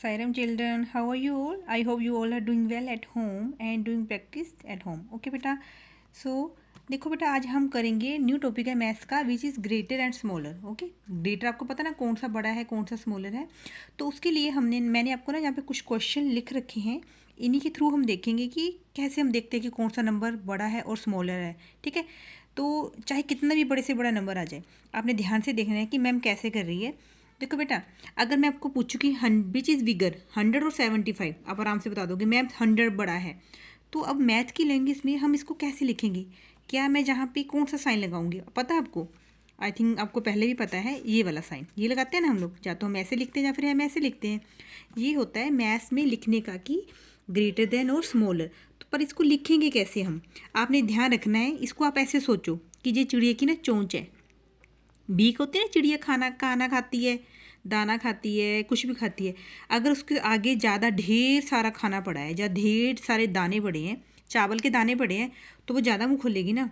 Sairam children, how are you all? I hope you all are doing well at home and doing practice at home. Okay बेटा so देखो बेटा आज हम करेंगे new topic है maths का which is greater and smaller okay greater आपको पता ना कौन सा बड़ा है कौन सा स्मॉलर है तो उसके लिए हमने मैंने आपको ना यहाँ पे कुछ क्वेश्चन लिख रखे हैं इन्हीं के थ्रू हम देखेंगे कि कैसे हम देखते हैं कि कौन सा नंबर बड़ा है और स्मॉलर है ठीक है तो चाहे कितना भी बड़े से बड़ा नंबर आ जाए आपने ध्यान से देखना है कि मैम कैसे कर रही है देखो बेटा अगर मैं आपको पूछूँ कि हन विच इज़ बिगर हंड्रेड और सेवेंटी फाइव आप आराम से बता दोगे मैम हंड्रेड बड़ा है तो अब मैथ की लैंग्वेज में हम इसको कैसे लिखेंगे क्या मैं जहाँ पे कौन सा साइन लगाऊंगी पता आपको आई थिंक आपको पहले भी पता है ये वाला साइन ये लगाते हैं ना हम लोग या तो हम ऐसे लिखते हैं या फिर हम ऐसे लिखते हैं ये होता है मैथ्स में लिखने का कि ग्रेटर देन और स्मॉलर तो पर इसको लिखेंगे कैसे हम आपने ध्यान रखना है इसको आप ऐसे सोचो कि ये चिड़िया की ना चोंच है बीक होती है ना चिड़िया खाना खाना खाती है दाना खाती है कुछ भी खाती है अगर उसके आगे ज़्यादा ढेर सारा खाना पड़ा है या ढेर सारे दाने पड़े हैं चावल के दाने पड़े हैं तो वो ज़्यादा मुँह खोलेगी ना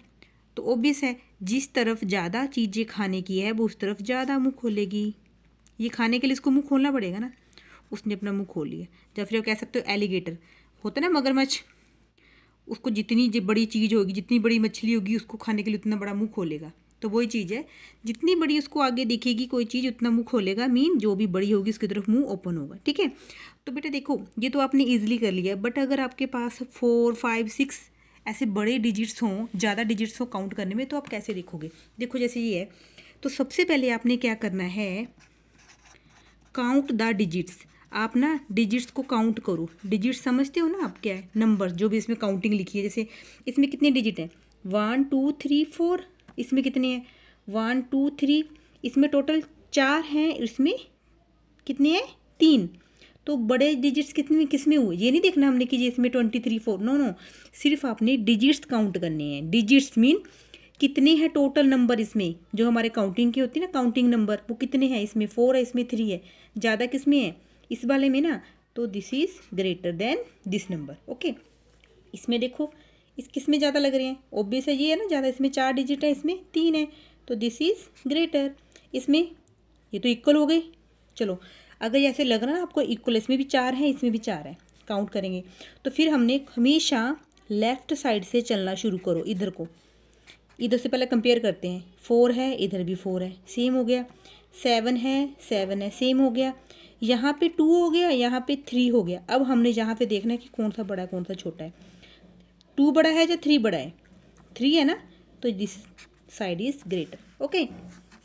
तो ओबियस है जिस तरफ ज़्यादा चीज़ें खाने की है वो उस तरफ ज़्यादा मुँह खोलेगी ये खाने के लिए इसको मुँह खोलना पड़ेगा ना उसने अपना मुँह खोल लिया या फिर वो कह सकते हो एलिगेटर होता ना मगरमच्छ उसको जितनी जो बड़ी चीज़ होगी जितनी बड़ी मछली होगी उसको खाने के लिए उतना बड़ा मुँह खोलेगा तो वही चीज़ है जितनी बड़ी उसको आगे दिखेगी कोई चीज़ उतना मुँह खोलेगा मीन जो भी बड़ी होगी उसकी तरफ मुँह ओपन होगा ठीक है तो बेटा देखो ये तो आपने ईजिली कर लिया बट अगर आपके पास फोर फाइव सिक्स ऐसे बड़े डिजिट्स हों ज़्यादा डिजिट्स हों काउंट करने में तो आप कैसे देखोगे देखो जैसे ये है तो सबसे पहले आपने क्या करना है काउंट द डिजिट्स आप ना डिजिट्स को काउंट करो डिजिट्स समझते हो ना आप क्या है नंबर जो भी इसमें काउंटिंग लिखी है जैसे इसमें कितने डिजिट हैं वन टू थ्री फोर इसमें कितने हैं वन टू थ्री इसमें टोटल चार हैं इसमें कितने हैं तीन तो बड़े डिजिट्स कितने किस में हुए ये नहीं देखना हमने कि इसमें twenty three four no no सिर्फ आपने डिजिट्स काउंट करने हैं डिजिट्स मीन कितने हैं टोटल नंबर इसमें जो हमारे काउंटिंग की होती है ना काउंटिंग नंबर वो कितने हैं इसमें फोर है इसमें थ्री है ज़्यादा किस में है इस वाले में ना तो this is greater than this number okay इसमें देखो इस किस में ज़्यादा लग रहे हैं ओबियस है ये है ना ज़्यादा इसमें चार डिजिट है इसमें तीन है तो दिस इज़ ग्रेटर इसमें ये तो इक्वल हो गई चलो अगर ऐसे लग रहा ना आपको इक्वल इसमें भी चार है इसमें भी चार है काउंट करेंगे तो फिर हमने हमेशा लेफ़्ट साइड से चलना शुरू करो इधर को इधर से पहले कंपेयर करते हैं फोर है इधर भी फोर है सेम हो गया सेवन है सेवन है सेम हो गया यहाँ पे टू हो गया यहाँ पे थ्री हो गया अब हमने यहाँ पे देखना है कि कौन सा बड़ा है कौन सा छोटा है टू बड़ा है या थ्री बड़ा है थ्री है ना तो this side is greater okay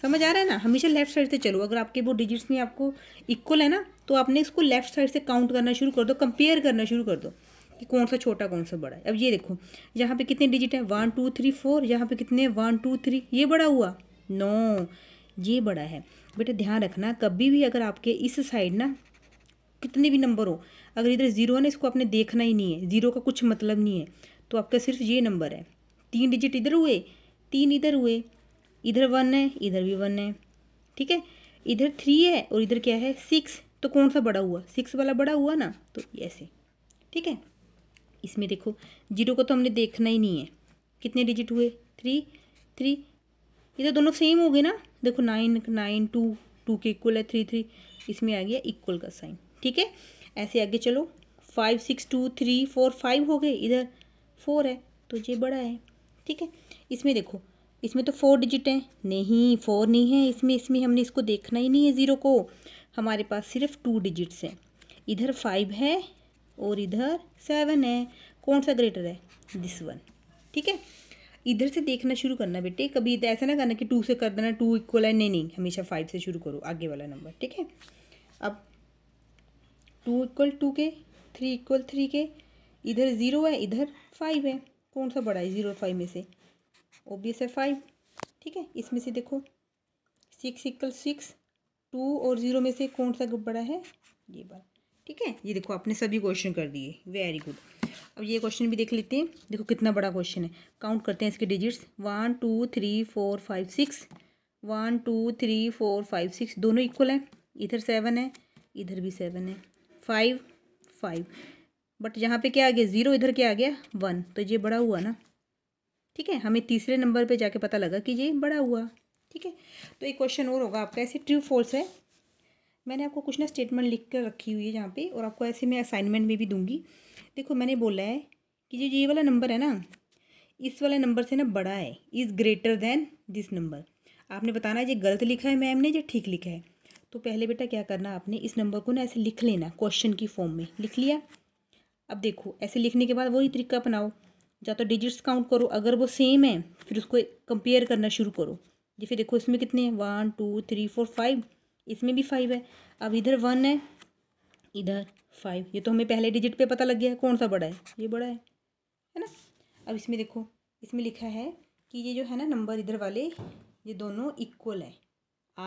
समझ आ रहा है ना हमेशा लेफ्ट साइड से चलो अगर आपके वो डिजिट्स में आपको इक्वल है ना तो आपने इसको लेफ्ट साइड से काउंट करना शुरू कर दो कंपेयर करना शुरू कर दो कि कौन सा छोटा कौन सा बड़ा है अब ये देखो यहाँ पे कितने डिजिट हैं वन टू थ्री फोर यहाँ पे कितने वन टू थ्री ये बड़ा हुआ नो ये बड़ा है बेटा ध्यान रखना कभी भी अगर आपके इस साइड ना कितने भी नंबर हो अगर इधर ज़ीरो है ना इसको आपने देखना ही नहीं है ज़ीरो का कुछ मतलब नहीं है तो आपका सिर्फ ये नंबर है तीन डिजिट इधर हुए तीन इधर हुए इधर वन है इधर भी वन है ठीक है इधर थ्री है और इधर क्या है सिक्स तो कौन सा बड़ा हुआ सिक्स वाला बड़ा हुआ ना तो ऐसे ठीक है इसमें देखो जीरो को तो हमने देखना ही नहीं है कितने डिजिट हुए थ्री थ्री इधर दोनों सेम हो गए ना देखो नाइन नाइन टू टू के इक्वल है थ्री थ्री इसमें आ गया इक्वल का साइन ठीक है ऐसे आगे चलो five six two three four five हो गए इधर फोर है तो ये बड़ा है ठीक है इसमें देखो इसमें तो फोर डिजिट है नहीं फोर नहीं है इसमें इसमें हमने इसको देखना ही नहीं है ज़ीरो को हमारे पास सिर्फ टू डिजिट्स हैं इधर फाइव है और इधर सेवन है कौन सा ग्रेटर है दिस वन ठीक है इधर से देखना शुरू करना बेटे कभी तो ऐसा ना करना कि टू से कर देना टू इक्वल है नहीं नहीं हमेशा फाइव से शुरू करो आगे वाला नंबर ठीक है अब टू इक्वल टू के थ्री इक्वल थ्री के इधर ज़ीरो है इधर फाइव है कौन सा बड़ा है ज़ीरो फाइव में से ओबियस है फाइव ठीक है इसमें से देखो सिक्स इक्वल सिक्स टू और ज़ीरो में से कौन सा बड़ा है ये बड़ा ठीक है ये देखो आपने सभी क्वेश्चन कर दिए वेरी गुड अब ये क्वेश्चन भी देख लेते हैं देखो कितना बड़ा क्वेश्चन है काउंट करते हैं इसके digits one two three four five six one two three four five six दोनों इक्वल हैं इधर सेवन है इधर भी सेवन है फाइव फाइव बट यहाँ पे क्या आ गया ज़ीरो इधर क्या आ गया वन तो ये बड़ा हुआ ना ठीक है हमें तीसरे नंबर पे जाके पता लगा कि ये बड़ा हुआ ठीक है तो एक क्वेश्चन और होगा आपका ऐसे ट्रू फॉल्स है मैंने आपको कुछ ना स्टेटमेंट लिख कर रखी हुई है यहाँ पे और आपको ऐसे मैं असाइनमेंट में भी दूंगी देखो मैंने बोला है कि जो ये वाला नंबर है ना इस वाले नंबर से ना बड़ा है is greater than this number आपने बताना है ये गलत लिखा है मैम ने या ठीक लिखा है तो पहले बेटा क्या करना आपने इस नंबर को ना ऐसे लिख लेना क्वेश्चन की फॉर्म में लिख लिया अब देखो ऐसे लिखने के बाद वही तरीका अपनाओ या तो डिजिट्स काउंट करो अगर वो सेम है फिर उसको कंपेयर करना शुरू करो जैसे देखो इसमें कितने हैं one two three four five इसमें भी फाइव है अब इधर वन है इधर फाइव ये तो हमें पहले डिजिट पे पता लग गया है कौन सा बड़ा है ये बड़ा है है ना अब इसमें देखो इसमें लिखा है कि ये जो है ना नंबर इधर वाले ये दोनों इक्वल है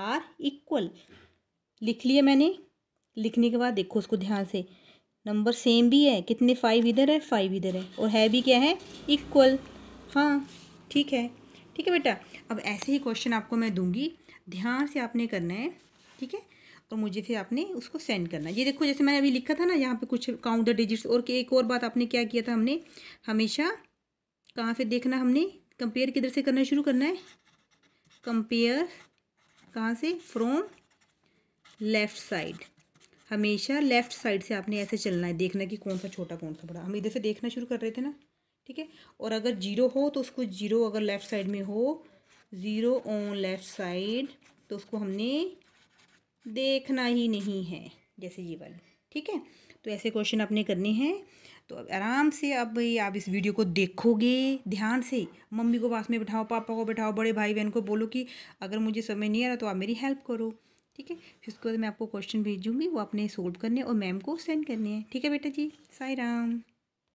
आर इक्वल लिख लिए मैंने लिखने के बाद देखो उसको ध्यान से नंबर सेम भी है कितने फाइव इधर है फाइव इधर है और है भी क्या है इक्वल हाँ ठीक है ठीक है बेटा अब ऐसे ही क्वेश्चन आपको मैं दूंगी ध्यान से आपने करना है ठीक है और मुझे फिर आपने उसको सेंड करना है ये देखो जैसे मैंने अभी लिखा था ना यहाँ पे कुछ काउंट द डिजिट्स और एक और बात आपने क्या किया था हमने हमेशा कहाँ से देखना हमने कंपेयर किधर से करना शुरू करना है कंपेयर कहाँ से फ्रॉम लेफ़्ट साइड हमेशा लेफ़्ट साइड से आपने ऐसे चलना है देखना कि कौन सा छोटा कौन सा बड़ा हम इधर से देखना शुरू कर रहे थे ना ठीक है और अगर जीरो हो तो उसको जीरो अगर लेफ़्ट साइड में हो ज़ीरो ऑन लेफ़्ट साइड तो उसको हमने देखना ही नहीं है जैसे ये वाले ठीक है तो ऐसे क्वेश्चन आपने करने हैं तो अब आराम से अब भाई आप इस वीडियो को देखोगे ध्यान से मम्मी को पास में बैठाओ पापा को बैठाओ बड़े भाई बहन को बोलो कि अगर मुझे समय नहीं आ रहा तो आप मेरी हेल्प करो ठीक है फिर उसके बाद मैं आपको क्वेश्चन भेजूँगी वो आपने सोल्व करने और मैम को सेंड करने हैं ठीक है बेटा जी साई राम